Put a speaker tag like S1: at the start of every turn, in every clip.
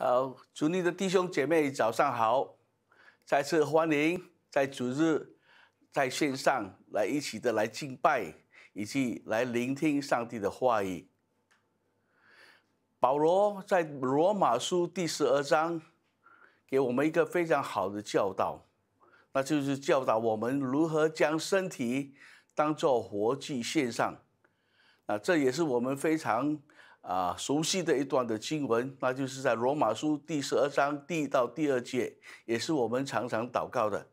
S1: 好，祝你的弟兄姐妹早上好！再次欢迎在主日在线上来一起的来敬拜，以及来聆听上帝的话语。保罗在罗马书第十二章给我们一个非常好的教导，那就是教导我们如何将身体当做活祭献上。啊，这也是我们非常。啊，熟悉的一段的经文，那就是在罗马书第十二章第一到第二节，也是我们常常祷告的。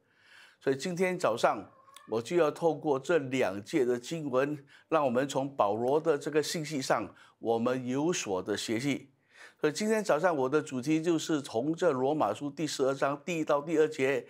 S1: 所以今天早上，我就要透过这两节的经文，让我们从保罗的这个信息上，我们有所的学习。所以今天早上我的主题就是从这罗马书第十二章第一到第二节，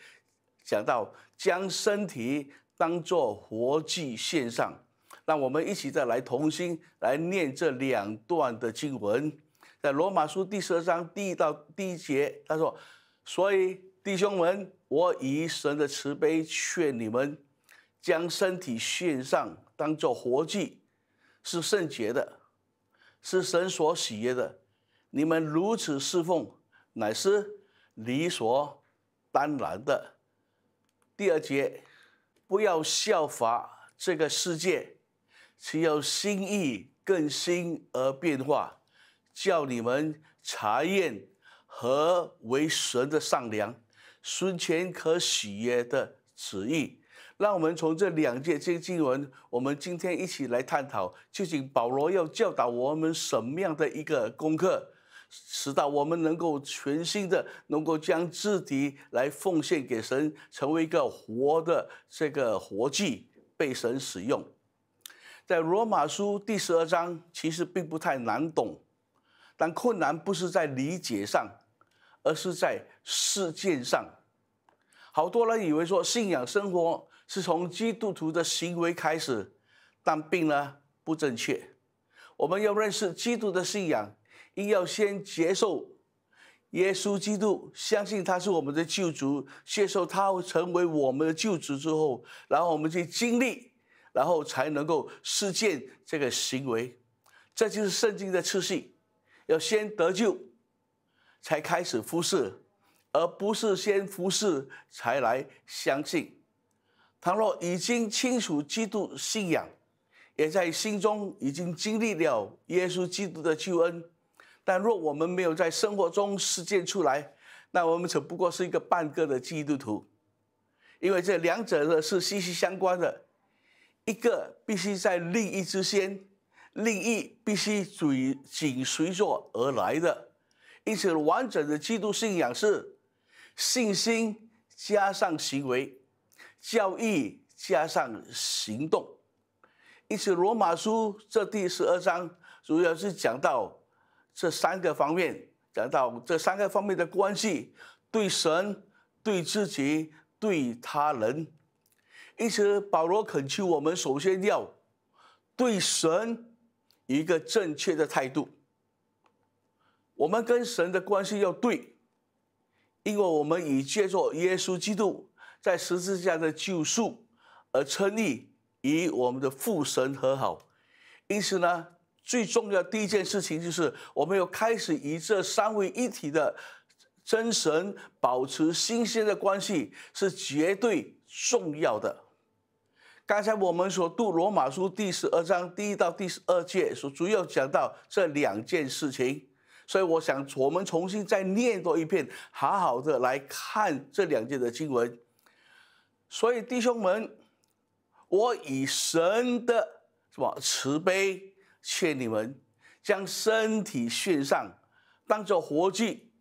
S1: 讲到将身体当作活祭献上。让我们一起再来同心来念这两段的经文，在罗马书第十二章第一到第一节，他说：“所以弟兄们，我以神的慈悲劝你们，将身体献上，当做活祭，是圣洁的，是神所喜悦的。你们如此侍奉，乃是理所当然的。”第二节，不要效法这个世界。是要心意更新而变化，叫你们查验何为神的善良、孙权可喜也的旨意。让我们从这两节经经文，我们今天一起来探讨，究竟保罗要教导我们什么样的一个功课，使到我们能够全新的，能够将自己来奉献给神，成为一个活的这个活祭，被神使用。在罗马书第十二章，其实并不太难懂，但困难不是在理解上，而是在事件上。好多人以为说信仰生活是从基督徒的行为开始，但并呢不正确。我们要认识基督的信仰，应要先接受耶稣基督，相信他是我们的救主，接受他会成为我们的救主之后，然后我们去经历。然后才能够实践这个行为，这就是圣经的次序，要先得救，才开始服侍，而不是先服侍才来相信。倘若已经清楚基督信仰，也在心中已经经历了耶稣基督的救恩，但若我们没有在生活中实践出来，那我们只不过是一个半个的基督徒，因为这两者呢是息息相关的。一个必须在另一之先，另一必须随紧随着而来的。因此，完整的基督信仰是信心加上行为，教义加上行动。因此，《罗马书》这第十二章主要是讲到这三个方面，讲到这三个方面的关系：对神、对自己、对他人。因此，保罗恳求我们首先要对神一个正确的态度。我们跟神的关系要对，因为我们已借着耶稣基督在十字架的救赎而称义，与我们的父神和好。因此呢，最重要第一件事情就是我们要开始与这三位一体的真神保持新鲜的关系，是绝对重要的。刚才我们所读《罗马书》第十二章第一到第二节，所主要讲到这两件事情，所以我想我们重新再念多一遍，好好的来看这两节的经文。所以弟兄们，我以神的什么慈悲劝你们，将身体献上，当做活祭，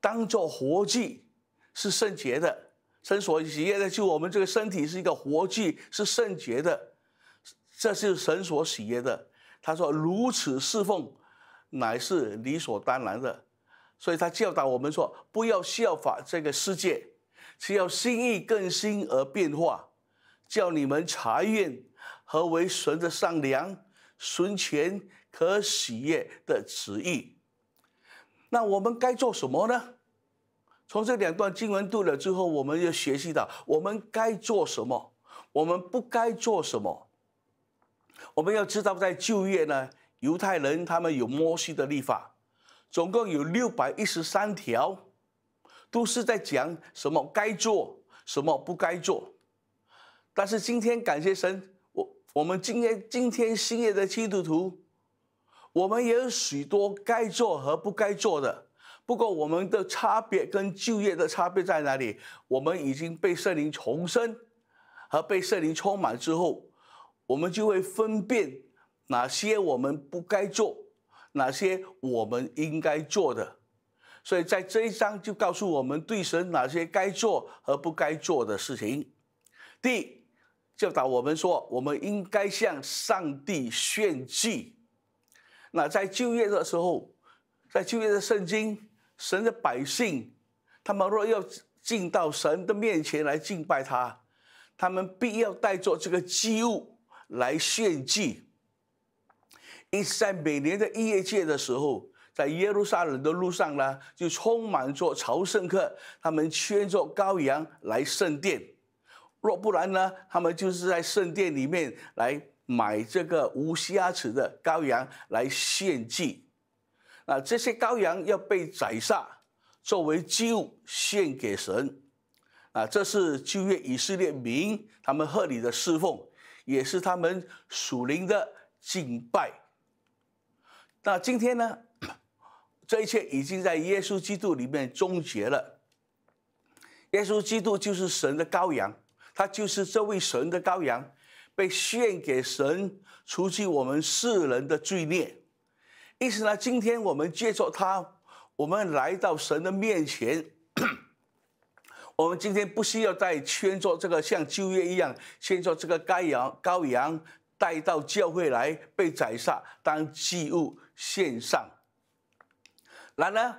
S1: 当做活祭是圣洁的。神所喜悦的，就我们这个身体是一个活祭，是圣洁的，这是神所喜悦的。他说：“如此侍奉，乃是理所当然的。”所以他教导我们说：“不要效法这个世界，只要心意更新而变化，叫你们查验何为神的善良、存钱可喜悦的旨意。”那我们该做什么呢？从这两段经文读了之后，我们就学习到我们该做什么，我们不该做什么。我们要知道，在就业呢，犹太人他们有摩西的立法，总共有六百一十三条，都是在讲什么该做，什么不该做。但是今天感谢神，我我们今天今天新约的基督徒，我们也有许多该做和不该做的。不过我们的差别跟就业的差别在哪里？我们已经被圣灵重生和被圣灵充满之后，我们就会分辨哪些我们不该做，哪些我们应该做的。所以在这一章就告诉我们对神哪些该做和不该做的事情。第一，教导我们说我们应该向上帝献祭。那在就业的时候，在就业的圣经。神的百姓，他们若要进到神的面前来敬拜他，他们必要带着这个祭物来献祭。一直在每年的逾界节的时候，在耶路撒冷的路上呢，就充满着朝圣客，他们牵着羔羊来圣殿；若不然呢，他们就是在圣殿里面来买这个无瑕疵的羔羊来献祭。那这些羔羊要被宰杀，作为祭物献给神。啊，这是旧约以色列民他们贺礼的侍奉，也是他们属灵的敬拜。那今天呢？这一切已经在耶稣基督里面终结了。耶稣基督就是神的羔羊，他就是这位神的羔羊，被献给神，除去我们世人的罪孽。意思呢？今天我们接着他，我们来到神的面前。我们今天不需要再圈做这个像旧约一样，牵做这个羔羊，羔羊带到教会来被宰杀当祭物献上。然呢，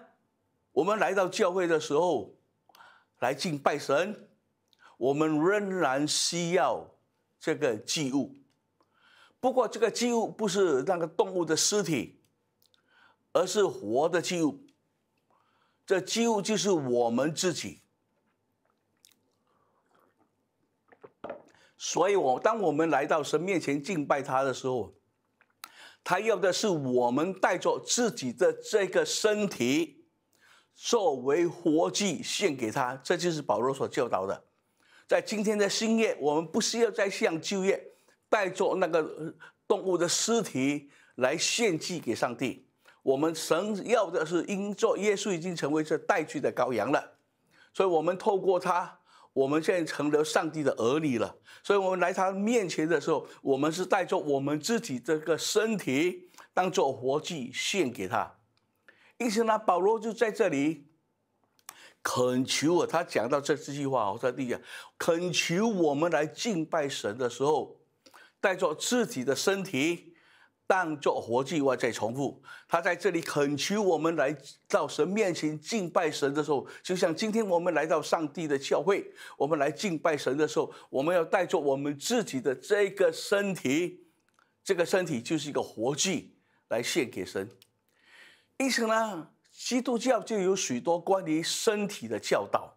S1: 我们来到教会的时候来敬拜神，我们仍然需要这个祭物。不过这个祭物不是那个动物的尸体。而是活的祭物，这祭物就是我们自己。所以，我当我们来到神面前敬拜他的时候，他要的是我们带着自己的这个身体作为活祭献给他。这就是保罗所教导的。在今天的新月，我们不需要再像旧业带着那个动物的尸体来献祭给上帝。我们神要的是应做，耶稣已经成为这带去的羔羊了，所以我们透过他，我们现在成了上帝的儿女了。所以我们来他面前的时候，我们是带着我们自己这个身体当做活祭献给他。因此呢，保罗就在这里恳求啊，他讲到这四句话我在地下恳求我们来敬拜神的时候，带着自己的身体。当作活祭，我再重复。他在这里恳求我们来到神面前敬拜神的时候，就像今天我们来到上帝的教会，我们来敬拜神的时候，我们要带着我们自己的这个身体，这个身体就是一个活祭来献给神。因此呢，基督教就有许多关于身体的教导。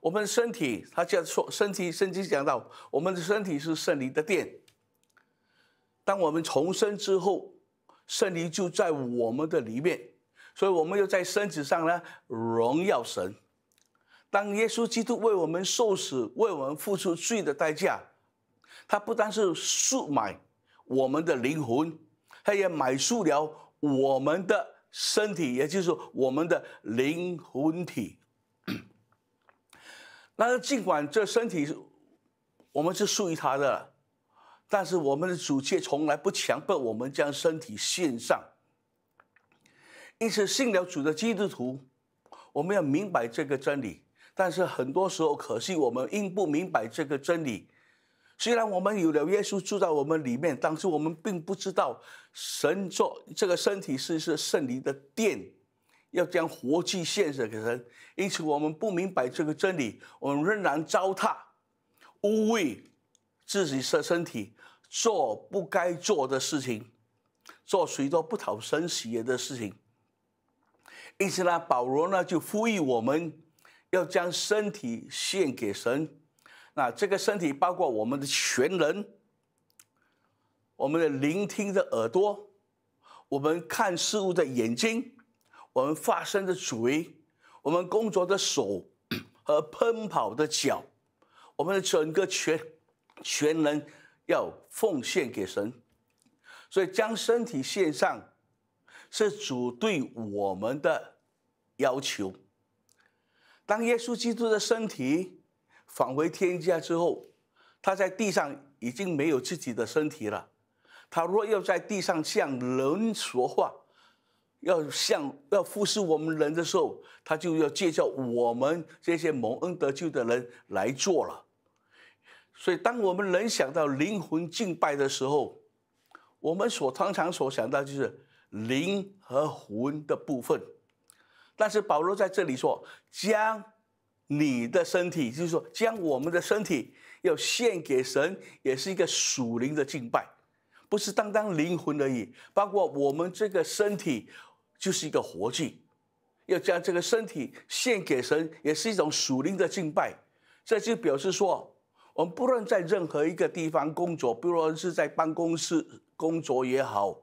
S1: 我们身体，他这样说：身体，圣经讲到我们的身体是圣灵的殿。当我们重生之后，圣灵就在我们的里面，所以我们要在身体上呢荣耀神。当耶稣基督为我们受死，为我们付出罪的代价，他不单是赎买我们的灵魂，他也买赎了我们的身体，也就是我们的灵魂体。那尽管这身体我们是属于他的。但是我们的主却从来不强迫我们将身体献上，因此信了主的基督徒，我们要明白这个真理。但是很多时候，可惜我们并不明白这个真理。虽然我们有了耶稣住在我们里面，但是我们并不知道神做这个身体是一圣灵的殿，要将活祭献上给神。因此我们不明白这个真理，我们仍然糟蹋污秽。自己的身体做不该做的事情，做许多不讨神喜悦的事情。因此呢，保罗呢就呼吁我们要将身体献给神。那这个身体包括我们的全人，我们的聆听的耳朵，我们看事物的眼睛，我们发声的嘴，我们工作的手 和奔跑的脚，我们的整个全。全人要奉献给神，所以将身体献上是主对我们的要求。当耶稣基督的身体返回天家之后，他在地上已经没有自己的身体了。他若要在地上向人说话，要向要服侍我们人的时候，他就要借着我们这些蒙恩得救的人来做了。所以，当我们能想到灵魂敬拜的时候，我们所常常所想到就是灵和魂的部分。但是保罗在这里说：“将你的身体，就是说将我们的身体，要献给神，也是一个属灵的敬拜，不是单单灵魂而已。包括我们这个身体，就是一个活祭，要将这个身体献给神，也是一种属灵的敬拜。这就表示说。”我们不论在任何一个地方工作，不论是在办公室工作也好，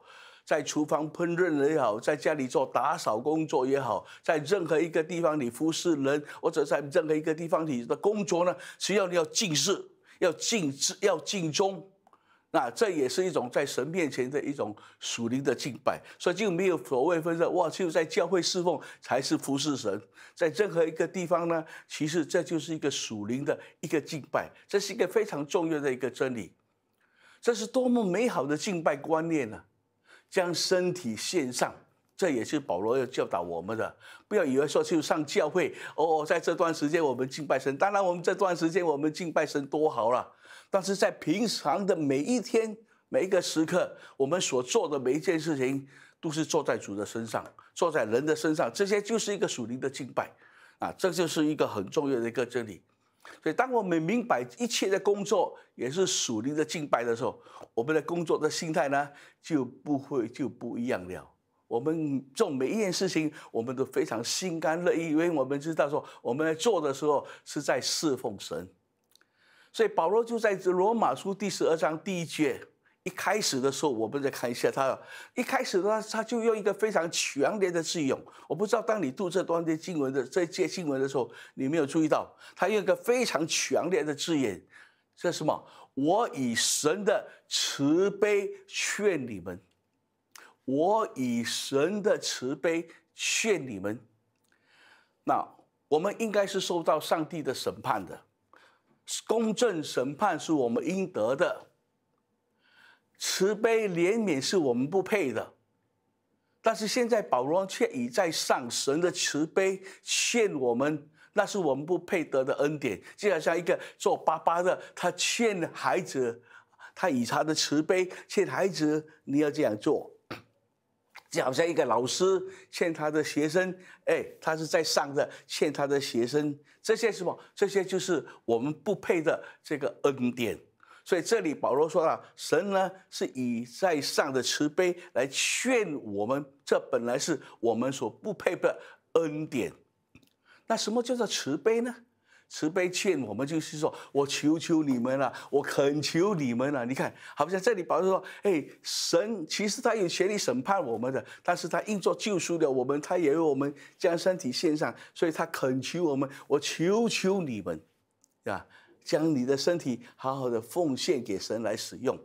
S1: 在厨房烹饪也好，在家里做打扫工作也好，在任何一个地方你服侍人，或者在任何一个地方你的工作呢，需要你要尽事，要尽职，要尽忠。那这也是一种在神面前的一种属灵的敬拜，所以就没有所谓分说哇，只有在教会侍奉才是服侍神，在任何一个地方呢，其实这就是一个属灵的一个敬拜，这是一个非常重要的一个真理。这是多么美好的敬拜观念呢？将身体献上，这也是保罗要教导我们的。不要以为说就上教会，哦，在这段时间我们敬拜神，当然我们这段时间我们敬拜神多好了。但是在平常的每一天每一个时刻，我们所做的每一件事情，都是坐在主的身上，坐在人的身上，这些就是一个属灵的敬拜，啊，这就是一个很重要的一个真理。所以当我们明白一切的工作也是属灵的敬拜的时候，我们的工作的心态呢就不会就不一样了。我们做每一件事情，我们都非常心甘乐意，因为我们知道说，我们在做的时候是在侍奉神。所以保罗就在罗马书第十二章第一节一开始的时候，我们再看一下他。一开始他他就用一个非常强烈的字眼。我不知道当你读这段经文的这一节经文的时候，你没有注意到他用一个非常强烈的字眼。这什么？我以神的慈悲劝你们，我以神的慈悲劝你们。那我们应该是受到上帝的审判的。公正审判是我们应得的，慈悲怜悯是我们不配的。但是现在保罗却已在上神的慈悲，欠我们，那是我们不配得的恩典。就好像一个做爸爸的，他欠孩子，他以他的慈悲欠孩子，你要这样做。就好像一个老师欠他的学生，哎，他是在上的欠他的学生，这些什么？这些就是我们不配的这个恩典。所以这里保罗说了，神呢是以在上的慈悲来劝我们，这本来是我们所不配的恩典。那什么叫做慈悲呢？慈悲劝我们就是说，我求求你们了，我恳求你们了。你看，好像这里保罗说：“哎，神其实他有权利审判我们的，但是他硬做救赎的我们，他也为我们将身体献上，所以他恳求我们，我求求你们，啊，将你的身体好好的奉献给神来使用。”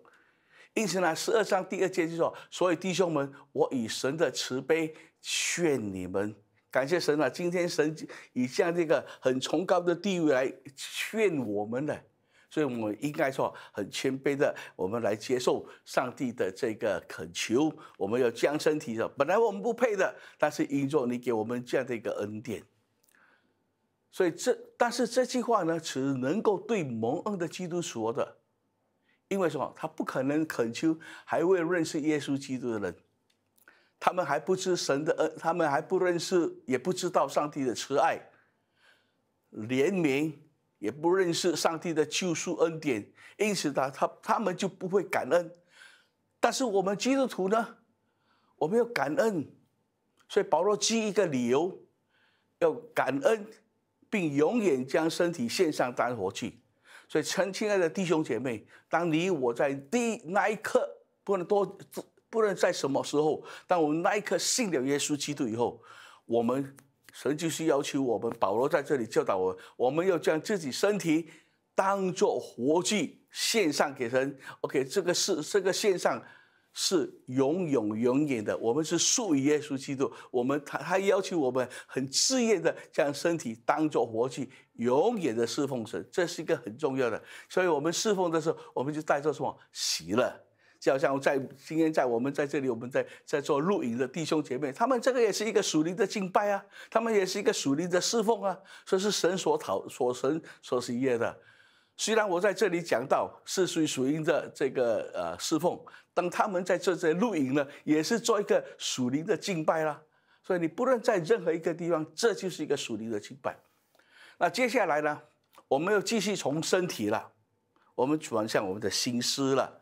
S1: 因此呢，十二章第二节就说：“所以弟兄们，我以神的慈悲劝你们。”感谢神啊！今天神以的这个很崇高的地位来劝我们了，所以我们应该说很谦卑的，我们来接受上帝的这个恳求。我们要将身体的本来我们不配的，但是因着你给我们这样的一个恩典，所以这但是这句话呢，只能够对蒙恩的基督说的，因为什么？他不可能恳求还未认识耶稣基督的人。他们还不知神的恩，他们还不认识，也不知道上帝的慈爱、怜悯，也不认识上帝的救赎恩典，因此他他他们就不会感恩。但是我们基督徒呢，我们要感恩，所以保罗基一个理由要感恩，并永远将身体献上当活祭。所以，亲爱的弟兄姐妹，当你我在第那一刻，不能多。不论在什么时候，当我们那一刻信了耶稣基督以后，我们神就是要求我们。保罗在这里教导我我们要将自己身体当做活祭献上给神。OK，这个是这个献上是永永永远的。我们是属于耶稣基督，我们他他要求我们很自愿的将身体当做活祭，永远的侍奉神。这是一个很重要的。所以我们侍奉的时候，我们就带着什么喜乐。就好像在今天在我们在这里，我们在在做露营的弟兄姐妹，他们这个也是一个属灵的敬拜啊，他们也是一个属灵的侍奉啊，以是神所讨所神所喜悦的。虽然我在这里讲到是属于属灵的这个呃侍奉，当他们在这在露营呢，也是做一个属灵的敬拜啦。所以你不论在任何一个地方，这就是一个属灵的敬拜。那接下来呢，我们又继续从身体了，我们转向我们的心思了。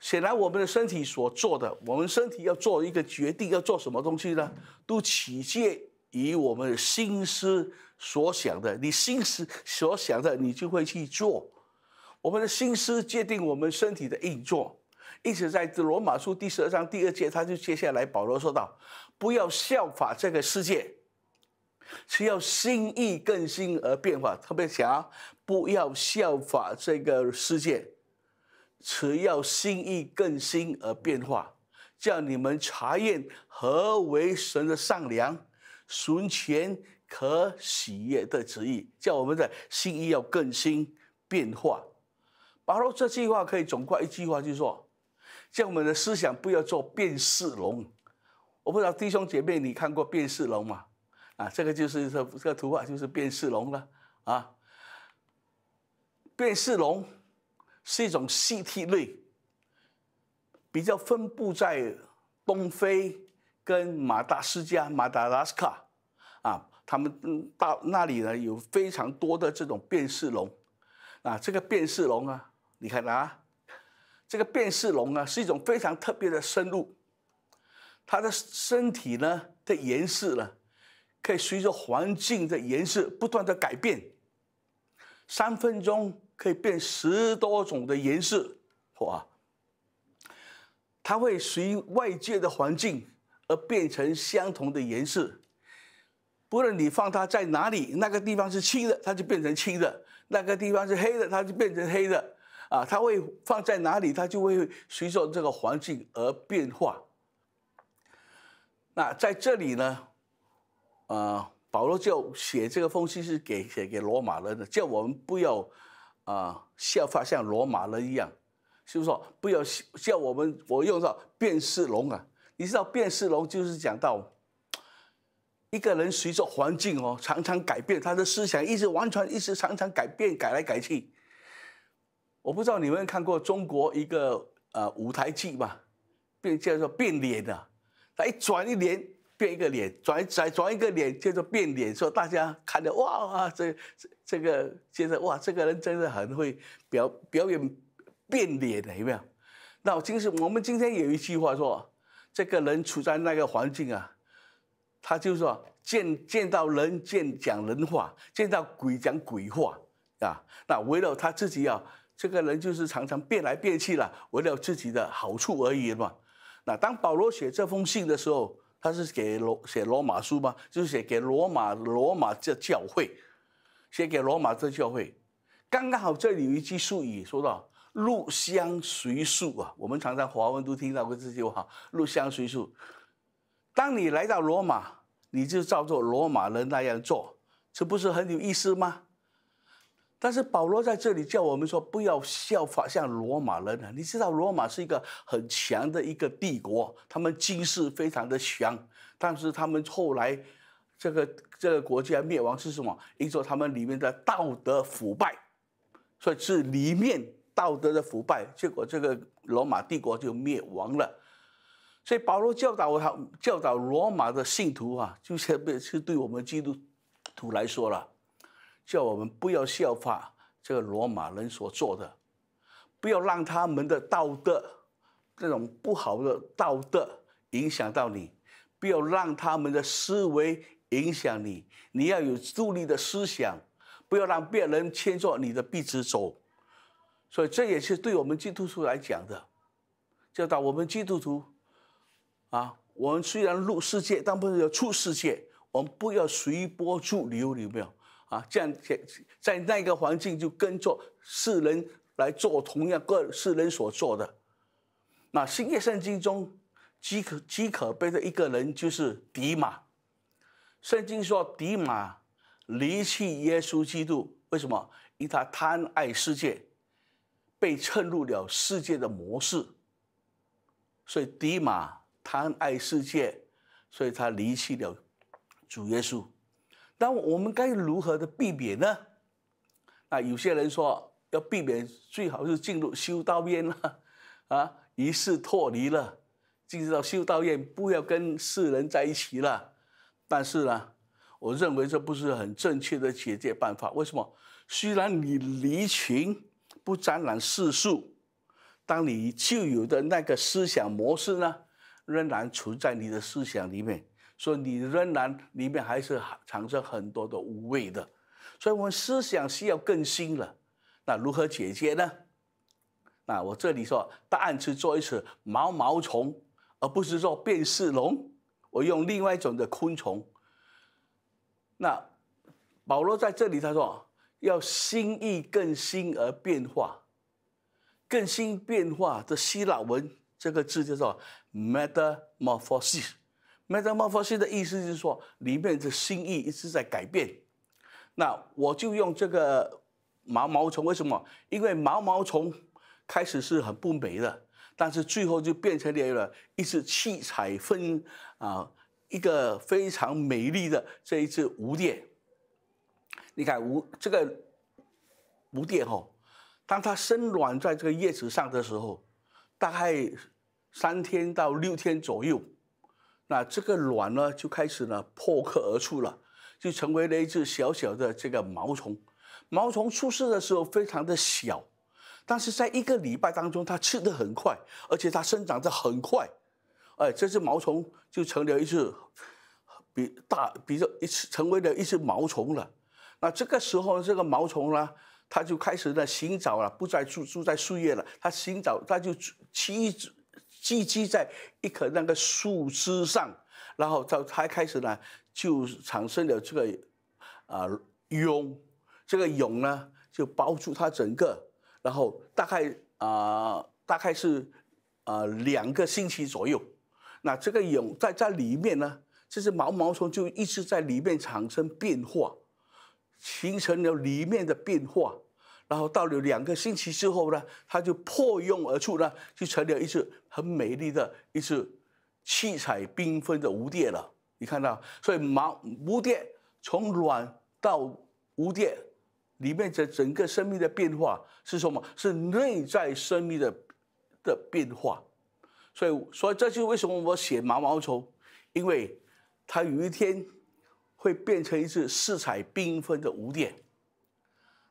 S1: 显然，我们的身体所做的，我们身体要做一个决定，要做什么东西呢？都取决于我们心思所想的。你心思所想的，你就会去做。我们的心思决定我们身体的运作。因此，在罗马书第十二章第二节，他就接下来保罗说道：“不要效法这个世界，是要心意更新而变化。”特别想要不要效法这个世界。只要心意更新而变化，叫你们查验何为神的善良、纯全可喜悦的旨意。叫我们的心意要更新变化。保罗这句话可以总括一句话，就说：叫我们的思想不要做变色龙。我不知道弟兄姐妹，你看过变色龙吗？啊，这个就是这这个图画，就是变色龙了啊！变色龙。是一种 CT 类，比较分布在东非跟马达斯加（马达拉斯卡）啊，他们到那里呢有非常多的这种变色龙。啊，这个变色龙啊，你看啊，这个变色龙啊是一种非常特别的生物，它的身体呢的颜色呢可以随着环境的颜色不断的改变。三分钟。可以变十多种的颜色，哇！它会随外界的环境而变成相同的颜色。不论你放它在哪里，那个地方是青的，它就变成青的；那个地方是黑的，它就变成黑的。啊，它会放在哪里，它就会随着这个环境而变化。那在这里呢，呃，保罗就写这个封信是给写给罗马人的，叫我们不要。啊，笑话像罗马人一样，就是说不要叫我们。我用到变色龙啊，你知道变色龙就是讲到一个人随着环境哦常常改变他的思想一直完全一直常常改变，改来改去。我不知道你们看过中国一个呃舞台剧吧，变叫做变脸的，他一转一脸。变一个脸，转转转一个脸，接着变脸，说大家看着哇这这这个，接着哇，这个人真的很会表表演变脸的，有没有？那其实我们今天有一句话说，这个人处在那个环境啊，他就是说见见到人见讲人话，见到鬼讲鬼话啊。那为了他自己啊，这个人就是常常变来变去了，为了自己的好处而已嘛。那当保罗写这封信的时候。他是给罗写罗马书吗？就是写给罗马罗马这教会，写给罗马这教会，刚刚好这里有一句术语，说到入乡随俗啊。我们常常华文都听到过这句话，入乡随俗。当你来到罗马，你就照做罗马人那样做，这不是很有意思吗？但是保罗在这里叫我们说，不要效法像罗马人啊！你知道罗马是一个很强的一个帝国，他们军事非常的强，但是他们后来，这个这个国家灭亡是什么？因为他们里面的道德腐败，所以是里面道德的腐败，结果这个罗马帝国就灭亡了。所以保罗教导他，教导罗马的信徒啊，就是面是对我们基督徒来说了。叫我们不要效法这个罗马人所做的，不要让他们的道德那种不好的道德影响到你，不要让他们的思维影响你，你要有独立的思想，不要让别人牵着你的鼻子走。所以这也是对我们基督徒来讲的，教导我们基督徒啊，我们虽然入世界，但不是要出世界，我们不要随波逐流，有没有？啊，这样在在那个环境就跟着世人来做同样各世人所做的。那新约圣经中极可极可悲的一个人就是迪马。圣经说迪马离弃耶稣基督，为什么？因他贪爱世界，被称入了世界的模式。所以迪马贪爱世界，所以他离弃了主耶稣。那我们该如何的避免呢？那有些人说要避免，最好是进入修道院了，啊，于是脱离了，进入到修道院，不要跟世人在一起了。但是呢，我认为这不是很正确的解决办法。为什么？虽然你离群，不沾染世俗，当你旧有的那个思想模式呢，仍然存在你的思想里面。所以你仍然里面还是产生很多的无谓的，所以我们思想需要更新了。那如何解决呢？那我这里说答案是做一次毛毛虫，而不是做变色龙。我用另外一种的昆虫。那保罗在这里他说要心意更新而变化，更新变化的希腊文这个字叫做 metamorphosis。metamorphosis 的意思就是说，里面的心意一直在改变。那我就用这个毛毛虫，为什么？因为毛毛虫开始是很不美的，但是最后就变成了一一只七彩分啊，一个非常美丽的这一只蝴蝶。你看蝴这个蝴蝶哦，当它生卵在这个叶子上的时候，大概三天到六天左右。那这个卵呢，就开始呢破壳而出了，就成为了一只小小的这个毛虫。毛虫出世的时候非常的小，但是在一个礼拜当中，它吃的很快，而且它生长的很快。哎，这只毛虫就成了一只比大比较一次成为了一只毛虫了。那这个时候，这个毛虫呢，它就开始呢寻找了，不再住住在树叶了，它寻找它就去。聚集在一棵那个树枝上，然后到它开始呢，就产生了这个，啊蛹，这个蛹呢就包住它整个，然后大概啊大概是啊两个星期左右，那这个蛹在在里面呢，这只毛毛虫就一直在里面产生变化，形成了里面的变化。然后到了两个星期之后呢，它就破蛹而出呢，就成了一次很美丽的一次七彩缤纷的蝴蝶了。你看到，所以毛蝴蝶从卵到蝴蝶里面的整个生命的变化是什么？是内在生命的的变化。所以，所以这就是为什么我写毛毛虫，因为它有一天会变成一只色彩缤纷的蝴蝶。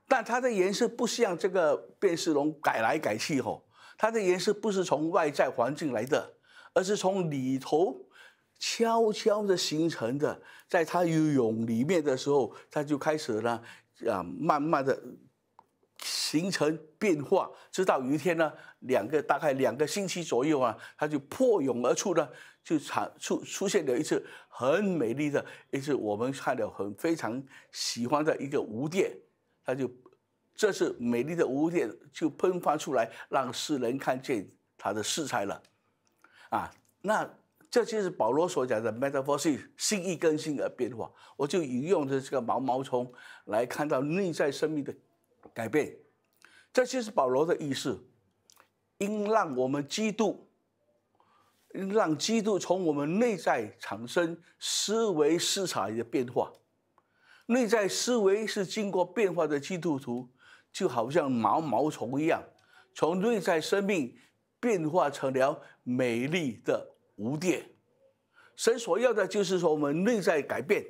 S1: 但它的颜色不像这个变色龙改来改去吼，它的颜色不是从外在环境来的，而是从里头悄悄的形成的。在它游泳里面的时候，它就开始了啊，慢慢的形成变化，直到有一天呢，两个大概两个星期左右啊，它就破蛹而出呢，就产出出现了一次很美丽的一次我们看了很非常喜欢的一个蝴蝶。他就，这是美丽的污点就喷发出来，让世人看见他的色彩了，啊，那这就是保罗所讲的 metaphor 是心意更新而变化。我就引用的这个毛毛虫来看到内在生命的改变，这就是保罗的意思，应让我们基督，让基督从我们内在产生思维色彩的变化。内在思维是经过变化的基督徒，就好像毛毛虫一样，从内在生命变化成了美丽的蝴蝶。神所要的就是说，我们内在改变，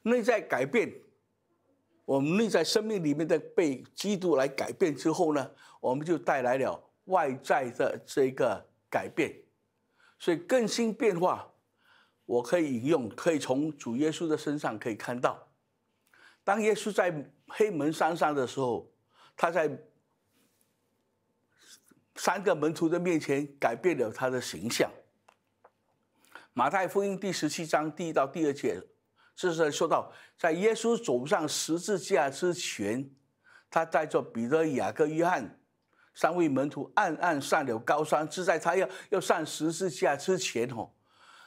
S1: 内在改变，我们内在生命里面的被基督来改变之后呢，我们就带来了外在的这个改变。所以更新变化，我可以引用，可以从主耶稣的身上可以看到。当耶稣在黑门山上的时候，他在三个门徒的面前改变了他的形象。马太福音第十七章第一到第二节，这是说到，在耶稣走上十字架之前，他带着彼得、雅各、约翰三位门徒暗暗上了高山，是在他要要上十字架之前哦，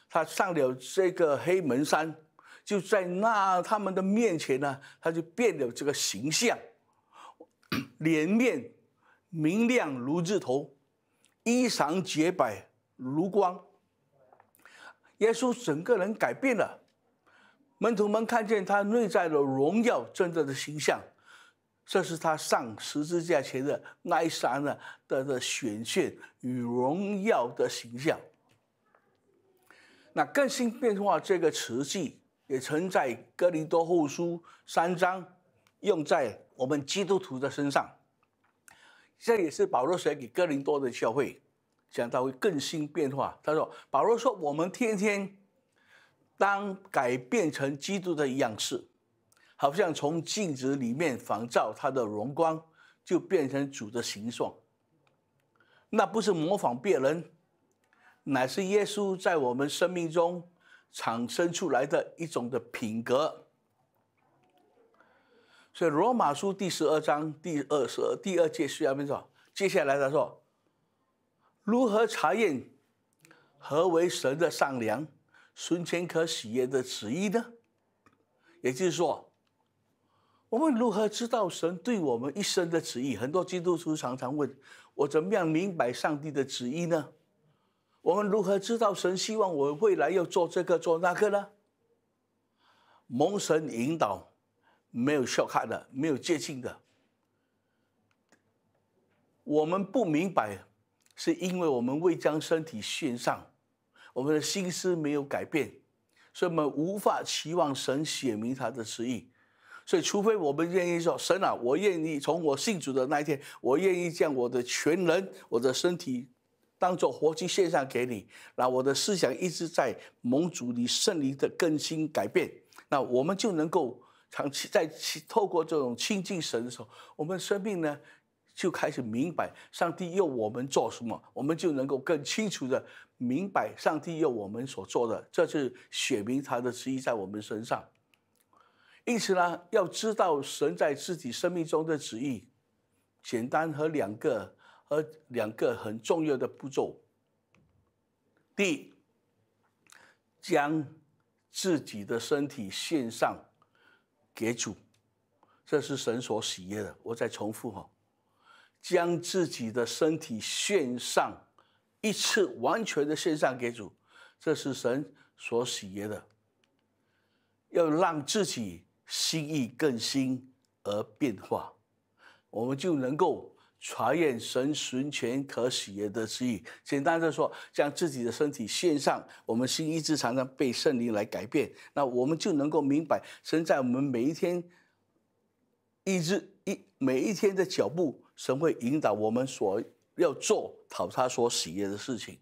S1: 他上了这个黑门山。就在那他们的面前呢，他就变了这个形象，脸面明亮如日头，衣裳洁白如光。耶稣整个人改变了，门徒们看见他内在的荣耀、真正的形象，这是他上十字架前的那一刹那的的显现与荣耀的形象。那更新变化这个词句。也存在哥林多后书三章，用在我们基督徒的身上。这也是保罗写给哥林多的教会，讲他会更新变化。他说：“保罗说，我们天天当改变成基督的样式，好像从镜子里面仿照他的荣光，就变成主的形状。那不是模仿别人，乃是耶稣在我们生命中。”产生出来的一种的品格，所以罗马书第十二章第二十二第二节需要明说，接下来他说：“如何查验何为神的善良、孙虔、可喜悦的旨意呢？”也就是说，我们如何知道神对我们一生的旨意？很多基督徒常常问我：“怎么样明白上帝的旨意呢？”我们如何知道神希望我未来要做这个做那个呢？蒙神引导，没有笑看的，没有接近的。我们不明白，是因为我们未将身体献上，我们的心思没有改变，所以我们无法期望神显明他的旨意。所以，除非我们愿意说：“神啊，我愿意从我信主的那一天，我愿意将我的全人、我的身体。”当做活祭献上给你，那我的思想一直在蒙主你圣灵的更新改变，那我们就能够长期在透过这种亲近神的时候，我们生命呢就开始明白上帝要我们做什么，我们就能够更清楚的明白上帝要我们所做的，这是写明他的旨意在我们身上。因此呢，要知道神在自己生命中的旨意，简单和两个。而两个很重要的步骤，第一，将自己的身体献上给主，这是神所喜悦的。我再重复哈，将自己的身体献上一次完全的献上给主，这是神所喜悦的。要让自己心意更新而变化，我们就能够。传验神全可喜悦的旨意。简单的说，将自己的身体献上，我们心一直常常被圣灵来改变，那我们就能够明白，神在我们每一天，一直一每一天的脚步，神会引导我们所要做讨他所喜悦的事情。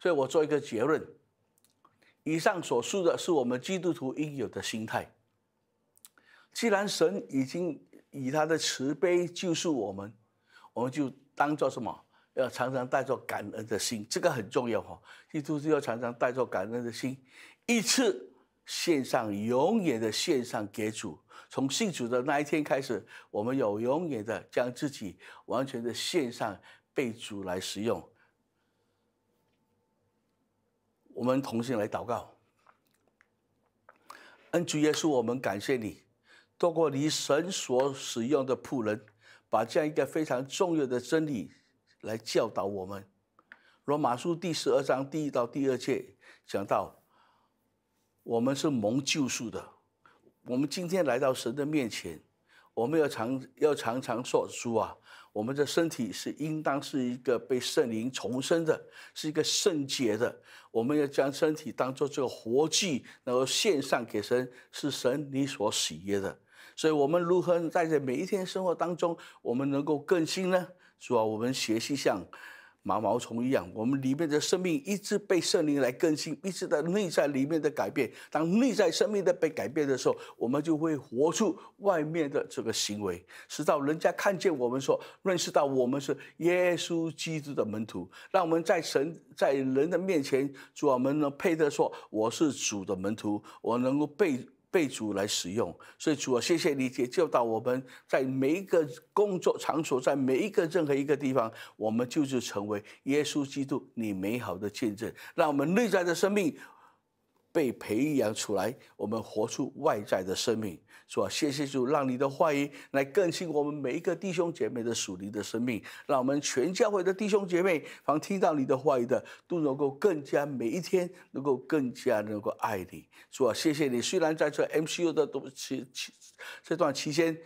S1: 所以，我做一个结论：以上所述的是我们基督徒应有的心态。既然神已经以他的慈悲救赎我们。我们就当做什么？要常常带着感恩的心，这个很重要哈。基督徒要常常带着感恩的心，一次献上，永远的献上给主。从信主的那一天开始，我们有永远的将自己完全的献上被主来使用。我们同心来祷告，恩主耶稣，我们感谢你，透过你神所使用的仆人。把这样一个非常重要的真理来教导我们，《罗马书》第十二章第一到第二节讲到，我们是蒙救赎的。我们今天来到神的面前，我们要常要常常说主啊，我们的身体是应当是一个被圣灵重生的，是一个圣洁的。我们要将身体当做这个活祭，然后献上给神，是神你所喜悦的。所以，我们如何在这每一天生活当中，我们能够更新呢？主要我们学习像毛毛虫一样，我们里面的生命一直被圣灵来更新，一直在内在里面的改变。当内在生命的被改变的时候，我们就会活出外面的这个行为，直到人家看见我们说，认识到我们是耶稣基督的门徒。让我们在神在人的面前，主要我们能配得说，我是主的门徒，我能够被。被主来使用，所以主啊，谢谢你解救到我们，在每一个工作场所，在每一个任何一个地方，我们就是成为耶稣基督你美好的见证，让我们内在的生命。被培养出来，我们活出外在的生命，是吧？谢谢主，让你的话语来更新我们每一个弟兄姐妹的属灵的生命，让我们全教会的弟兄姐妹，凡听到你的话语的，都能够更加每一天能够更加能够爱你，是吧？谢谢你，虽然在这 M C U 的东期期这段期间，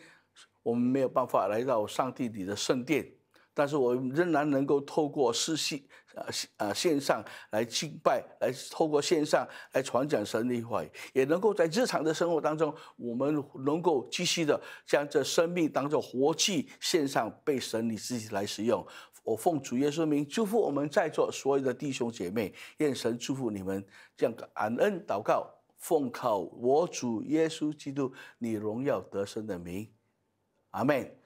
S1: 我们没有办法来到上帝你的圣殿，但是我仍然能够透过视信呃呃线上来敬拜，来透过线上来传讲神的话语，也能够在日常的生活当中，我们能够继续的将这生命当作活祭，线上被神你自己来使用。我奉主耶稣名祝福我们在座所有的弟兄姐妹，愿神祝福你们。这样感恩祷告，奉靠我主耶稣基督，你荣耀得胜的名，阿门。